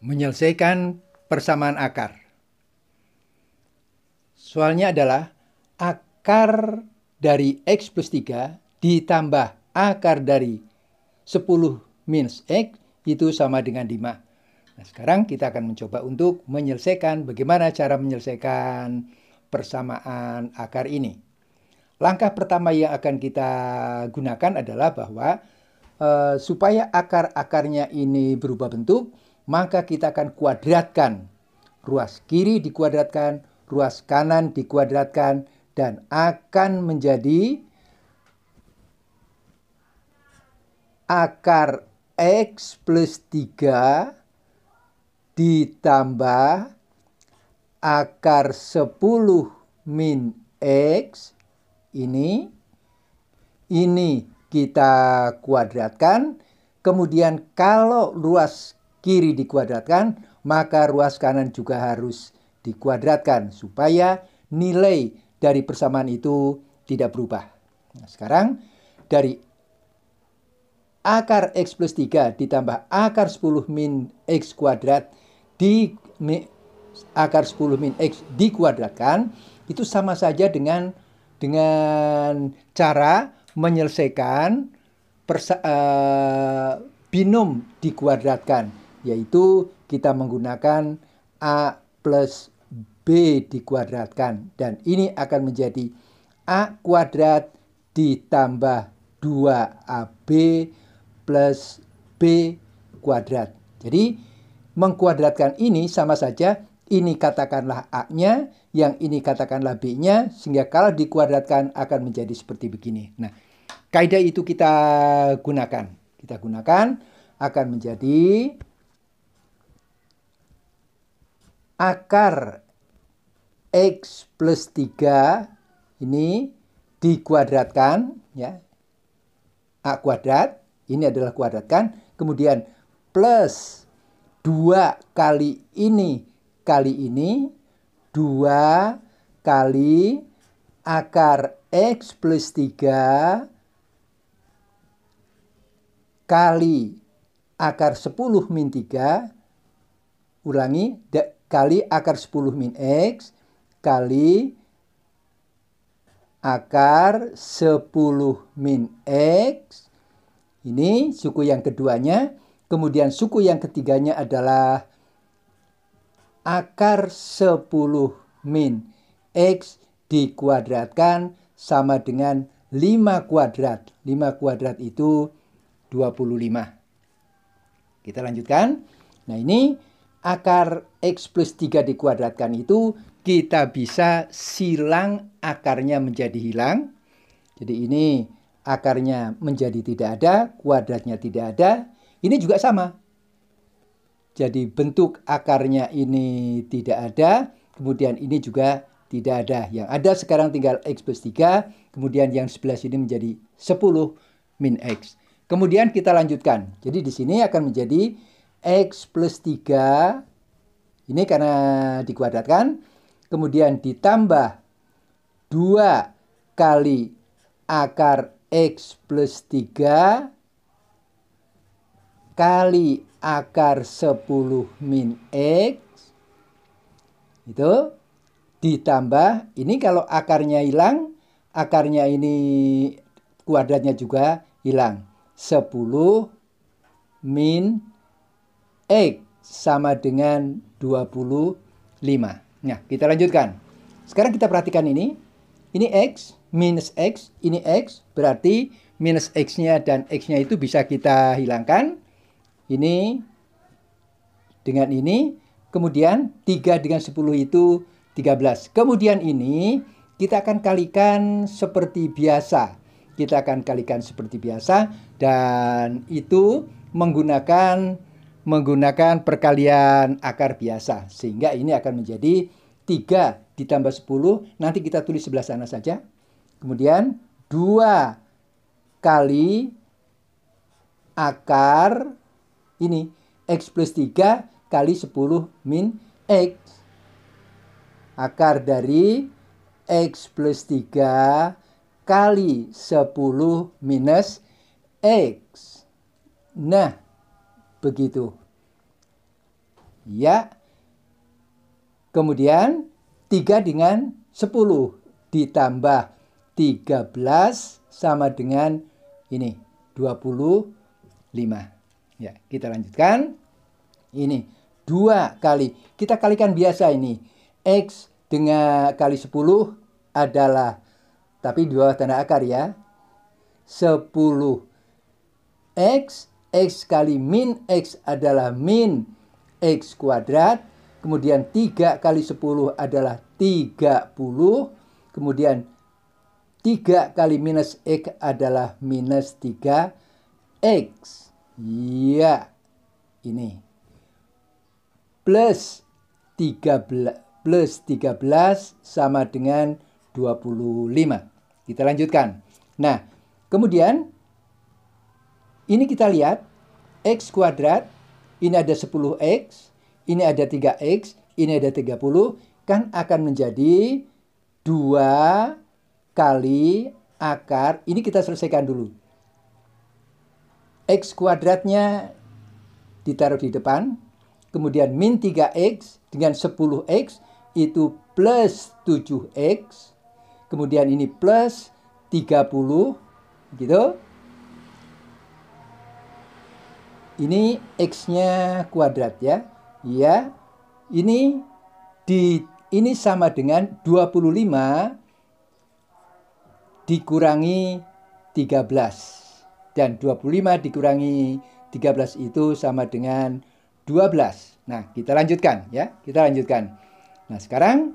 menyelesaikan persamaan akar. Soalnya adalah akar dari X plus 3 ditambah akar dari 10 minus X itu sama dengan 5. Nah, sekarang kita akan mencoba untuk menyelesaikan bagaimana cara menyelesaikan persamaan akar ini. Langkah pertama yang akan kita gunakan adalah bahwa uh, supaya akar-akarnya ini berubah bentuk, maka kita akan kuadratkan. Ruas kiri dikuadratkan, ruas kanan dikuadratkan, dan akan menjadi akar X plus 3 ditambah akar 10 min X ini. Ini kita kuadratkan. Kemudian kalau ruas kiri dikuadratkan, maka ruas kanan juga harus dikuadratkan supaya nilai dari persamaan itu tidak berubah. Nah, sekarang dari akar x plus 3 ditambah akar 10 min x kuadrat di akar 10 min x dikuadratkan itu sama saja dengan dengan cara menyelesaikan persa, uh, binom dikuadratkan yaitu kita menggunakan A plus B dikuadratkan. Dan ini akan menjadi A kuadrat ditambah 2AB plus B kuadrat. Jadi mengkuadratkan ini sama saja ini katakanlah A-nya, yang ini katakanlah B-nya, sehingga kalau dikuadratkan akan menjadi seperti begini. Nah, kaidah itu kita gunakan. Kita gunakan akan menjadi akar X plus 3 ini dikuadratkan ya A kuadrat ini adalah kuadratkan kemudian plus 2 kali ini kali ini 2 kali akar X plus 3 kali akar 10 min 3 ulangi kali akar 10 min X kali akar 10 min X. Ini suku yang keduanya. Kemudian suku yang ketiganya adalah akar 10 min X dikuadratkan sama dengan 5 kuadrat. 5 kuadrat itu 25. Kita lanjutkan. Nah ini akar X plus 3 dikuadratkan itu kita bisa silang akarnya menjadi hilang. Jadi ini akarnya menjadi tidak ada, kuadratnya tidak ada. Ini juga sama. Jadi bentuk akarnya ini tidak ada, kemudian ini juga tidak ada. Yang ada sekarang tinggal X plus 3, kemudian yang sebelah sini menjadi 10 min X. Kemudian kita lanjutkan. Jadi di sini akan menjadi X plus 3. Ini karena dikuadratkan. Kemudian ditambah 2 kali akar X plus 3 kali akar 10 min X. Itu ditambah ini kalau akarnya hilang akarnya ini kuadratnya juga hilang 10 min X sama dengan 25. Nah, kita lanjutkan. Sekarang kita perhatikan ini. Ini X, minus X, ini X, berarti minus X-nya dan X-nya itu bisa kita hilangkan. Ini dengan ini. Kemudian 3 dengan 10 itu 13. Kemudian ini kita akan kalikan seperti biasa. Kita akan kalikan seperti biasa dan itu menggunakan menggunakan perkalian akar biasa. Sehingga ini akan menjadi 3 ditambah 10. Nanti kita tulis sebelah sana saja. Kemudian 2 kali akar ini. X plus 3 kali 10 min X. Akar dari X plus 3 kali 10 minus X. Nah, begitu ya. Kemudian 3 dengan 10 ditambah 13 sama dengan ini 25. Ya, kita lanjutkan. Ini 2 kali. Kita kalikan biasa ini. X dengan kali 10 adalah tapi dua tanda akar ya. 10 X, X kali min X adalah min X kuadrat. Kemudian 3 kali 10 adalah 30. Kemudian 3 kali minus X adalah minus 3X. Ya, ini. Plus 13, plus 13 sama dengan 25. Kita lanjutkan. Nah, kemudian ini kita lihat X kuadrat ini ada 10x, ini ada 3x, ini ada 30, kan akan menjadi 2 kali akar. Ini kita selesaikan dulu. X kuadratnya ditaruh di depan, kemudian min 3x dengan 10x itu plus 7x, kemudian ini plus 30, gitu. Ini x-nya kuadrat ya. Ya. Ini di ini sama dengan 25 dikurangi 13. Dan 25 dikurangi 13 itu sama dengan 12. Nah, kita lanjutkan ya. Kita lanjutkan. Nah, sekarang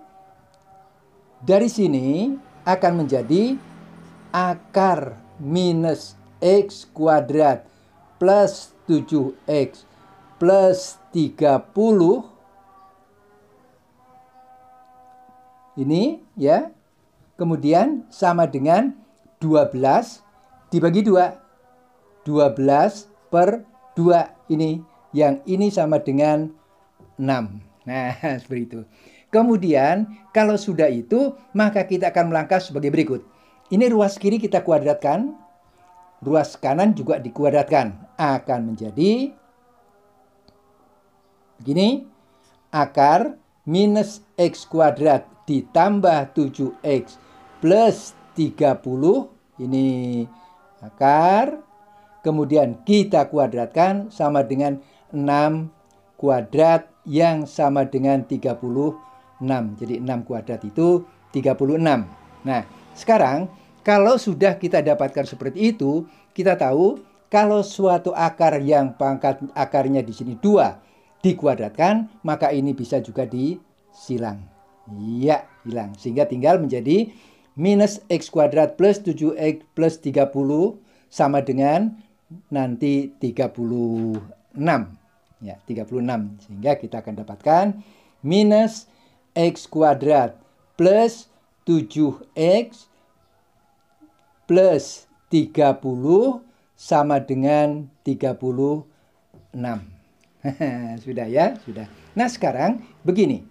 dari sini akan menjadi akar minus X kuadrat plus 7X plus 30 ini ya kemudian sama dengan 12 dibagi 2 12 per 2 ini yang ini sama dengan 6 nah seperti itu kemudian kalau sudah itu maka kita akan melangkah sebagai berikut ini ruas kiri kita kuadratkan ruas kanan juga dikuadratkan akan menjadi begini akar minus x kuadrat ditambah 7x plus 30 ini akar kemudian kita kuadratkan sama dengan 6 kuadrat yang sama dengan 36 jadi 6 kuadrat itu 36 nah sekarang kalau sudah kita dapatkan seperti itu, kita tahu kalau suatu akar yang pangkat akarnya di sini dua dikuadratkan, maka ini bisa juga disilang. Ya, hilang. Sehingga tinggal menjadi minus x kuadrat plus 7x plus 30 sama dengan nanti 36. Ya, 36. Sehingga kita akan dapatkan minus x kuadrat plus 7x plus 30 sama dengan 36. sudah ya, sudah. Nah, sekarang begini.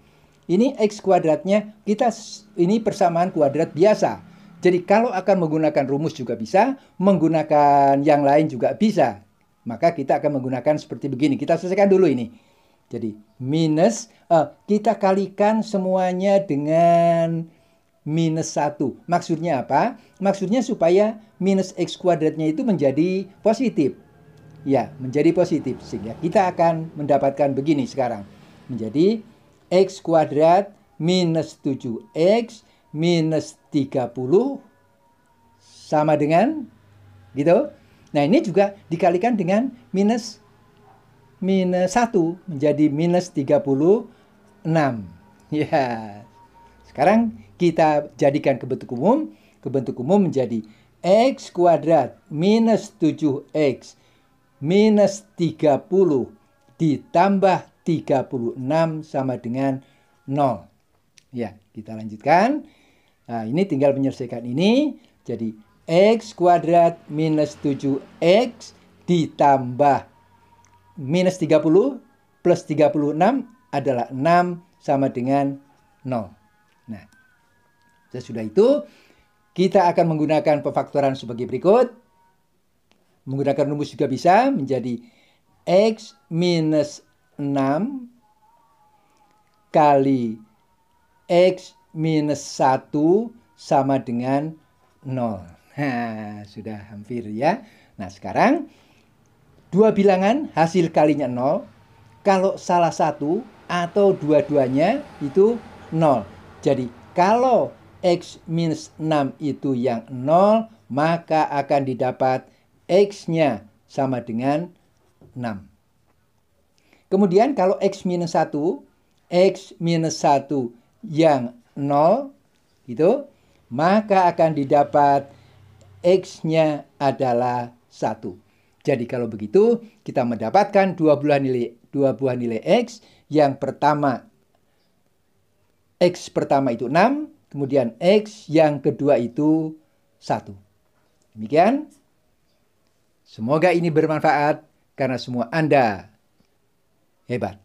Ini x kuadratnya kita ini persamaan kuadrat biasa. Jadi kalau akan menggunakan rumus juga bisa, menggunakan yang lain juga bisa. Maka kita akan menggunakan seperti begini. Kita selesaikan dulu ini. Jadi minus uh, kita kalikan semuanya dengan minus 1. Maksudnya apa? Maksudnya supaya minus X kuadratnya itu menjadi positif. Ya, menjadi positif. Sehingga kita akan mendapatkan begini sekarang. Menjadi X kuadrat minus 7X minus 30 sama dengan gitu. Nah, ini juga dikalikan dengan minus minus 1 menjadi minus 36. Ya. Yeah. Sekarang kita jadikan ke bentuk umum. Ke bentuk umum menjadi X kuadrat minus 7X minus 30 ditambah 36 sama dengan 0. Ya, kita lanjutkan. Nah, ini tinggal menyelesaikan ini. Jadi, X kuadrat minus 7X ditambah minus 30 plus 36 adalah 6 sama dengan 0. Sesudah itu, kita akan menggunakan pefaktoran sebagai berikut. Menggunakan rumus juga bisa menjadi X minus 6 kali X minus 1 sama dengan 0. Nah, sudah hampir ya. Nah, sekarang dua bilangan hasil kalinya 0. Kalau salah satu atau dua-duanya itu 0. Jadi, kalau X minus 6 itu yang 0, maka akan didapat X-nya sama dengan 6. Kemudian kalau X minus 1, X minus 1 yang 0, gitu, maka akan didapat X-nya adalah 1. Jadi kalau begitu, kita mendapatkan dua buah nilai dua buah nilai X. Yang pertama, X pertama itu 6, Kemudian X yang kedua itu satu. Demikian. Semoga ini bermanfaat karena semua Anda hebat.